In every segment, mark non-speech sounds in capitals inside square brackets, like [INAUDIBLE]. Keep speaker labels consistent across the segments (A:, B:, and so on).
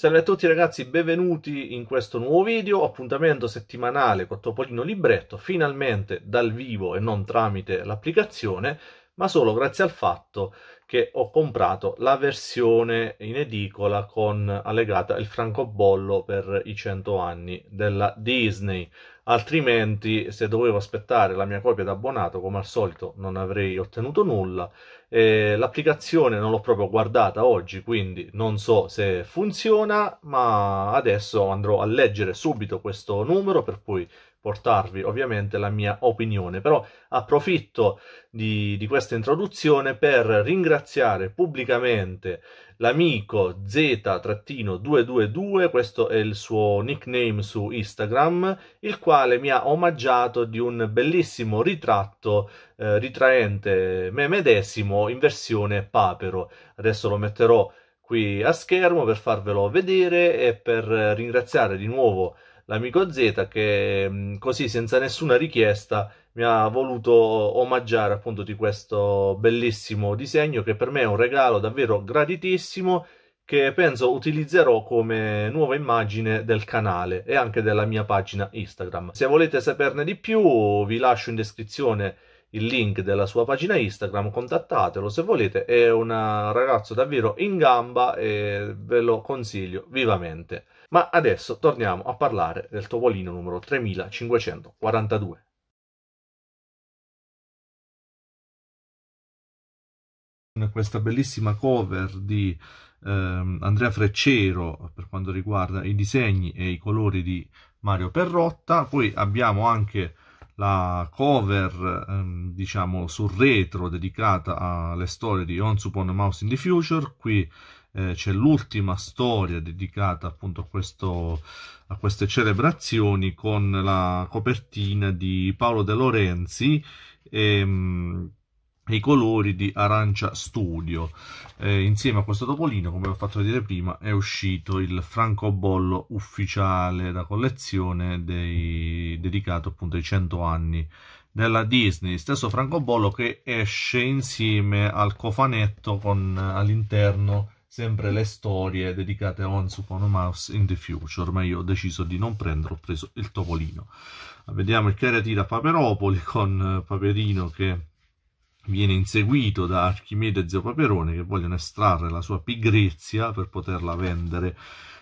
A: Salve a tutti ragazzi, benvenuti in questo nuovo video, appuntamento settimanale con Topolino Libretto, finalmente dal vivo e non tramite l'applicazione, ma solo grazie al fatto che ho comprato la versione in edicola con allegata il francobollo per i 100 anni della Disney altrimenti se dovevo aspettare la mia copia d'abbonato come al solito non avrei ottenuto nulla eh, l'applicazione non l'ho proprio guardata oggi quindi non so se funziona ma adesso andrò a leggere subito questo numero per poi portarvi ovviamente la mia opinione, però approfitto di, di questa introduzione per ringraziare pubblicamente l'amico Z-222, questo è il suo nickname su Instagram, il quale mi ha omaggiato di un bellissimo ritratto eh, ritraente me medesimo in versione papero. Adesso lo metterò qui a schermo per farvelo vedere e per ringraziare di nuovo l'amico Z che mm, così senza nessuna richiesta mi ha voluto omaggiare appunto di questo bellissimo disegno che per me è un regalo davvero graditissimo che penso utilizzerò come nuova immagine del canale e anche della mia pagina Instagram. Se volete saperne di più vi lascio in descrizione il link della sua pagina Instagram, contattatelo se volete, è un ragazzo davvero in gamba e ve lo consiglio vivamente. Ma adesso torniamo a parlare del topolino numero 3542. questa bellissima cover di ehm, Andrea Freccero per quanto riguarda i disegni e i colori di Mario Perrotta. Poi abbiamo anche la cover ehm, diciamo sul retro dedicata alle storie di Once Upon a Mouse in the Future qui eh, c'è l'ultima storia dedicata appunto a, questo, a queste celebrazioni con la copertina di Paolo De Lorenzi ehm, i colori di Arancia Studio. Eh, insieme a questo topolino, come ho fatto vedere prima, è uscito il francobollo ufficiale da collezione dei, dedicato appunto ai 100 anni della Disney, stesso francobollo che esce insieme al cofanetto con all'interno sempre le storie dedicate a Once Upon a Mouse in the Future, ma io ho deciso di non prenderlo, ho preso il topolino. Vediamo il che a Paperopoli con eh, Paperino che viene inseguito da Archimede e Zio Paperone che vogliono estrarre la sua pigrizia per poterla vendere.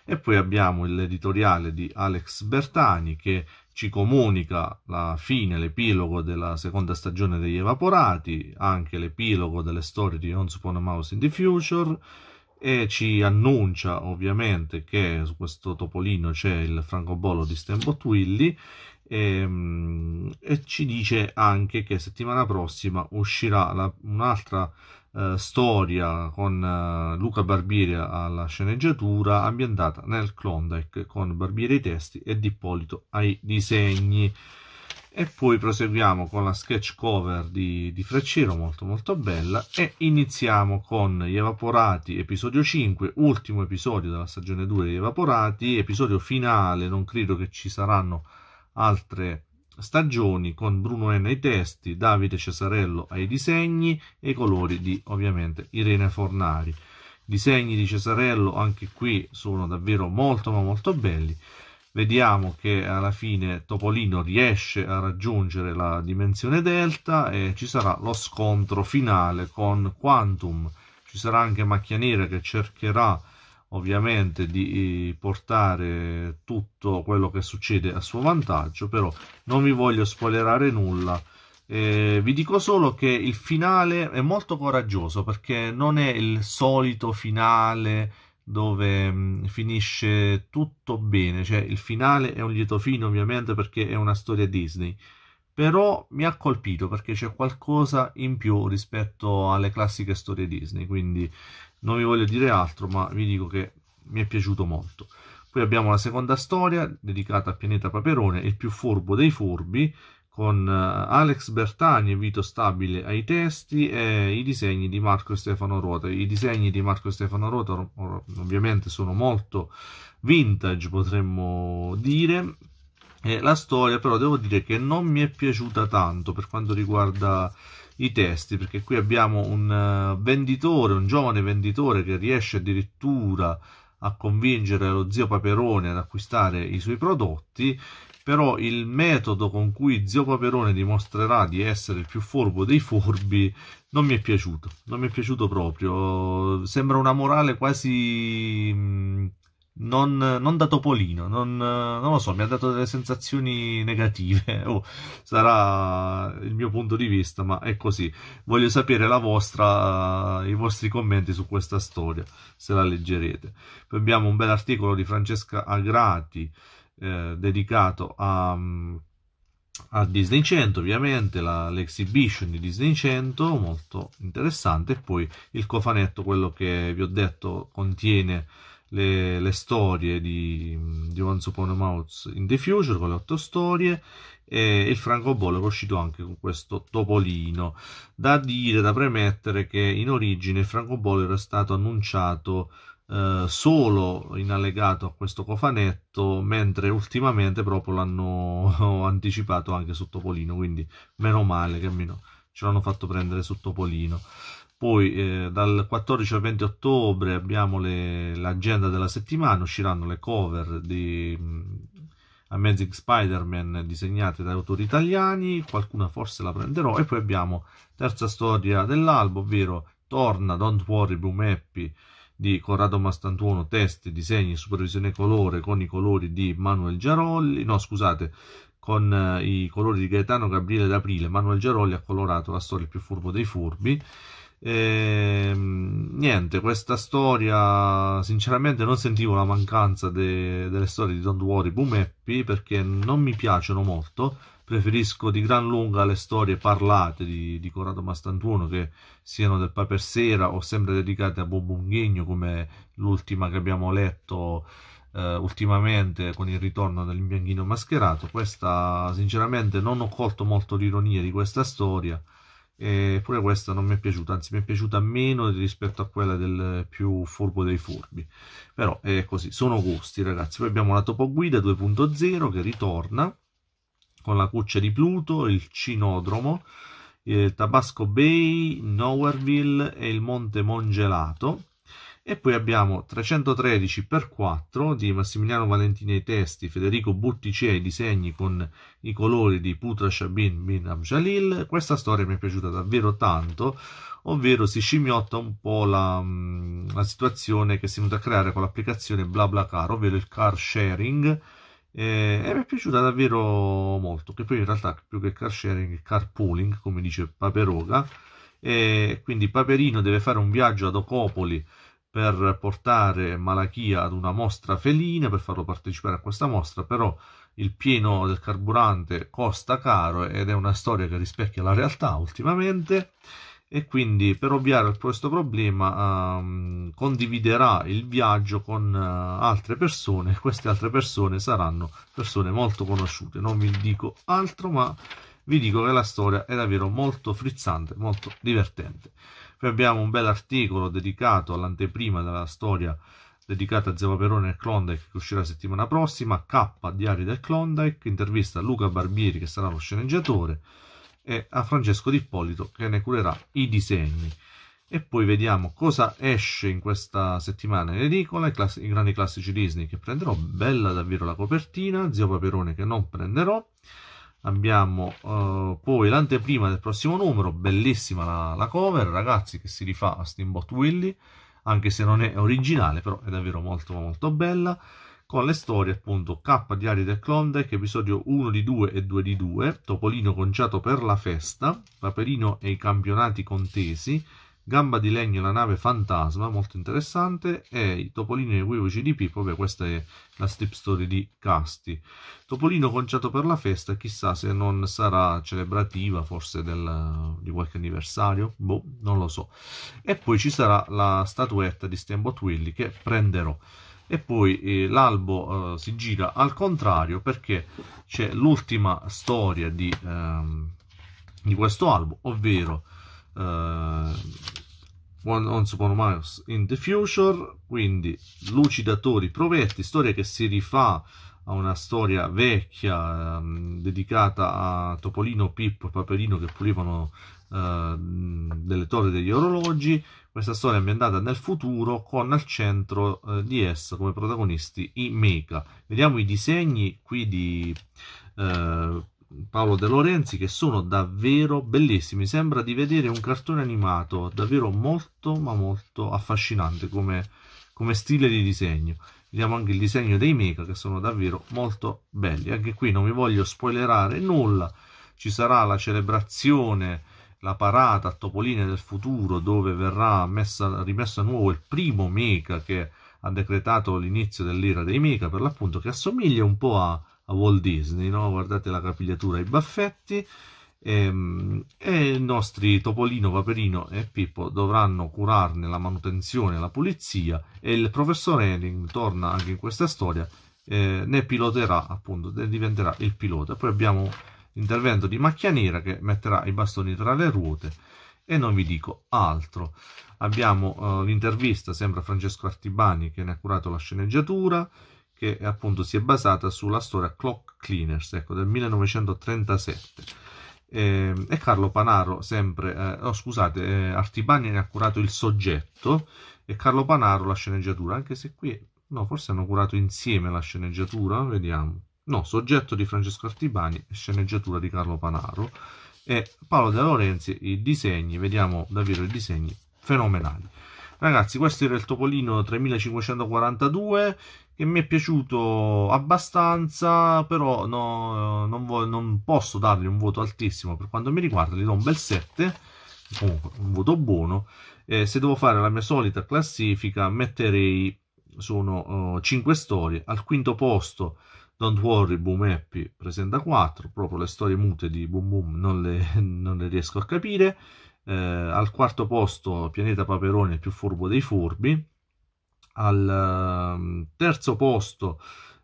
A: E poi abbiamo l'editoriale di Alex Bertani che ci comunica la fine, l'epilogo della seconda stagione degli Evaporati, anche l'epilogo delle storie di Once Upon a Mouse in the Future e ci annuncia ovviamente che su questo topolino c'è il francobollo di Stembot Willy e, ehm, e ci dice anche che settimana prossima uscirà la, un'altra eh, storia con eh, Luca Barbieri alla sceneggiatura ambientata nel Klondike con Barbieri ai testi e Dippolito ai disegni e poi proseguiamo con la sketch cover di, di Frecciro, molto molto bella, e iniziamo con Gli Evaporati, episodio 5, ultimo episodio della stagione 2 di Evaporati, episodio finale, non credo che ci saranno altre stagioni con Bruno N ai testi, Davide Cesarello ai disegni e i colori di ovviamente Irene Fornari. I disegni di Cesarello anche qui sono davvero molto ma molto belli. Vediamo che alla fine Topolino riesce a raggiungere la dimensione delta e ci sarà lo scontro finale con Quantum. Ci sarà anche Macchia Nera che cercherà ovviamente di eh, portare tutto quello che succede a suo vantaggio però non vi voglio spoilerare nulla eh, vi dico solo che il finale è molto coraggioso perché non è il solito finale dove mh, mm, finisce tutto bene cioè il finale è un lieto fine ovviamente perché è una storia Disney però mi ha colpito perché c'è qualcosa in più rispetto alle classiche storie Disney quindi non vi voglio dire altro ma vi dico che mi è piaciuto molto poi abbiamo la seconda storia dedicata a Pianeta Paperone il più furbo dei furbi con eh, Alex Bertani e Vito Stabile ai testi e i disegni di Marco e Stefano Rota. I disegni di Marco e Stefano Rota ovviamente sono molto vintage, potremmo dire. E la storia però devo dire che non mi è piaciuta tanto per quanto riguarda i testi, perché qui abbiamo un eh, venditore, un giovane venditore che riesce addirittura a convincere lo zio Paperone ad acquistare i suoi prodotti, però il metodo con cui zio Paperone dimostrerà di essere il più furbo dei furbi non mi è piaciuto, non mi è piaciuto proprio, sembra una morale quasi mm, non, non da Topolino, non, non, lo so, mi ha dato delle sensazioni negative. [LAUGHS] Oh, sarà il mio punto di vista, ma è così. Voglio sapere la vostra, i vostri commenti su questa storia, se la leggerete. Poi abbiamo un bel articolo di Francesca Agrati eh, dedicato a, a Disney 100 ovviamente la, l'exhibition di Disney 100 molto interessante e poi il cofanetto quello che vi ho detto contiene le, le storie di, di Once Upon a Mouse in the Future con le otto storie e il francobollo è uscito anche con questo topolino. Da dire, da premettere che in origine il francobollo era stato annunciato eh, solo in allegato a questo cofanetto, mentre ultimamente proprio l'hanno [LAUGHS] anticipato anche su Topolino, quindi meno male che almeno ce l'hanno fatto prendere su Topolino. Poi eh, dal 14 al 20 ottobre abbiamo l'agenda della settimana, usciranno le cover di mh, mm, Amazing Spider-Man disegnate da autori italiani, qualcuna forse la prenderò e poi abbiamo terza storia dell'albo, ovvero Torna Don't Worry Bloom Happy di Corrado Mastantuono, testi, disegni, supervisione colore con i colori di Manuel Giarolli, no scusate, con eh, i colori di Gaetano Gabriele d'Aprile, Manuel Giarolli ha colorato la storia più furbo dei furbi e, ehm, niente, questa storia sinceramente non sentivo la mancanza de, delle storie di Don't Worry Boom Happy perché non mi piacciono molto. Preferisco di gran lunga le storie parlate di, di Corrado Mastantuono che siano del Paper Sera o sempre dedicate a Bobo Unghegno come l'ultima che abbiamo letto eh, ultimamente con il ritorno dell'imbianchino mascherato. Questa sinceramente non ho colto molto l'ironia di questa storia e pure questa non mi è piaciuta, anzi mi è piaciuta meno rispetto a quella del più furbo dei furbi, però è così, sono gusti ragazzi. Poi abbiamo la topoguida 2.0 che ritorna con la cuccia di Pluto, il cinodromo, il Tabasco Bay, Nowherville e il Monte Mongelato e poi abbiamo 313 x 4 di Massimiliano Valentini ai testi, Federico Butticea ai disegni con i colori di Putra Shabin bin Amjalil. Questa storia mi è piaciuta davvero tanto, ovvero si scimmiotta un po' la, mm, la situazione che si è venuta a creare con l'applicazione BlaBlaCar, ovvero il car sharing, eh, e mi è piaciuta davvero molto, che poi in realtà più che car sharing, è carpooling, come dice Paperoga. Eh, quindi Paperino deve fare un viaggio ad Ocopoli per portare Malachia ad una mostra felina, per farlo partecipare a questa mostra, però il pieno del carburante costa caro ed è una storia che rispecchia la realtà ultimamente e quindi per ovviare a questo problema um, condividerà il viaggio con uh, altre persone queste altre persone saranno persone molto conosciute non vi dico altro ma vi dico che la storia è davvero molto frizzante molto divertente poi abbiamo un bel articolo dedicato all'anteprima della storia dedicata a Zeva Perone e Klondike che uscirà settimana prossima, K Diari del Klondike, intervista a Luca Barbieri che sarà lo sceneggiatore e a Francesco D'Ippolito che ne curerà i disegni. E poi vediamo cosa esce in questa settimana in edicola, i, class- i grandi classici Disney che prenderò, bella davvero la copertina, Zio Paperone che non prenderò abbiamo uh, poi l'anteprima del prossimo numero bellissima la, la, cover ragazzi che si rifà a Steamboat Willy anche se non è originale però è davvero molto molto bella con le storie appunto K di Ari del Klondike episodio 1 di 2 e 2 di 2 Topolino conciato per la festa Paperino e i campionati contesi Gamba di legno, la nave fantasma, molto interessante, e i Topolini e i Guivoci di Pippo, beh, questa è la strip story di Casti. Topolino conciato per la festa, chissà se non sarà celebrativa, forse del, di qualche anniversario, boh, non lo so. E poi ci sarà la statuetta di Stambot Willy che prenderò e poi eh, l'albo eh, si gira al contrario perché c'è l'ultima storia di, ehm, di questo albo, ovvero eh, One on Upon Miles in the Future, quindi Lucidatori Provetti, storia che si rifà a una storia vecchia ehm, dedicata a Topolino, Pippo e Paperino che pulivano eh, delle torri degli orologi. Questa storia è ambientata nel futuro con al centro eh, di essa come protagonisti i Mecha. Vediamo i disegni qui di eh, Paolo De Lorenzi che sono davvero bellissimi. Sembra di vedere un cartone animato, davvero molto ma molto affascinante come, come stile di disegno. Vediamo anche il disegno dei mecha che sono davvero molto belli. Anche qui non vi voglio spoilerare nulla. Ci sarà la celebrazione, la parata a Topoline del futuro dove verrà messa, rimesso a nuovo il primo mecha che ha decretato l'inizio dell'era dei mecha per l'appunto che assomiglia un po' a a Walt Disney, no? guardate la capigliatura, i baffetti ehm, e, e i nostri Topolino, Paperino e Pippo dovranno curarne la manutenzione la pulizia e il professor Henning torna anche in questa storia eh, ne piloterà appunto, ne diventerà il pilota. Poi abbiamo l'intervento di Macchia Nera che metterà i bastoni tra le ruote e non vi dico altro. Abbiamo eh, l'intervista, sembra Francesco Artibani che ne ha curato la sceneggiatura, che appunto si è basata sulla storia Clock Cleaners ecco, del 1937. Eh, e Carlo Panaro, sempre, eh, oh, scusate, eh, Artibani ne ha curato il soggetto e Carlo Panaro la sceneggiatura, anche se qui, no, forse hanno curato insieme la sceneggiatura, vediamo. No, soggetto di Francesco Artibani e sceneggiatura di Carlo Panaro. E Paolo De Lorenzi, i disegni, vediamo davvero i disegni fenomenali. Ragazzi, questo era il Topolino 3542 che mi è piaciuto abbastanza, però no, non, non, posso dargli un voto altissimo per quanto mi riguarda, gli do un bel 7, comunque un voto buono. Eh, se devo fare la mia solita classifica, metterei sono uh, eh, 5 storie, al quinto posto Don't Worry Boom Happy presenta 4, proprio le storie mute di Boom Boom non le, [LAUGHS] non le riesco a capire. Eh, al quarto posto Pianeta Paperoni, il più furbo dei furbi, al ehm, terzo posto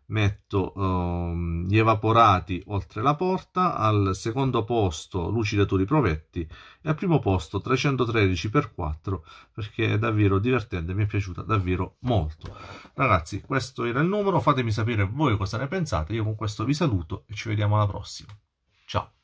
A: metto um, gli evaporati oltre la porta, al secondo posto lucidatori provetti e al primo posto 313x4 perché è davvero divertente, mi è piaciuta davvero molto. Ragazzi questo era il numero, fatemi sapere voi cosa ne pensate, io con questo vi saluto e ci vediamo alla prossima. Ciao!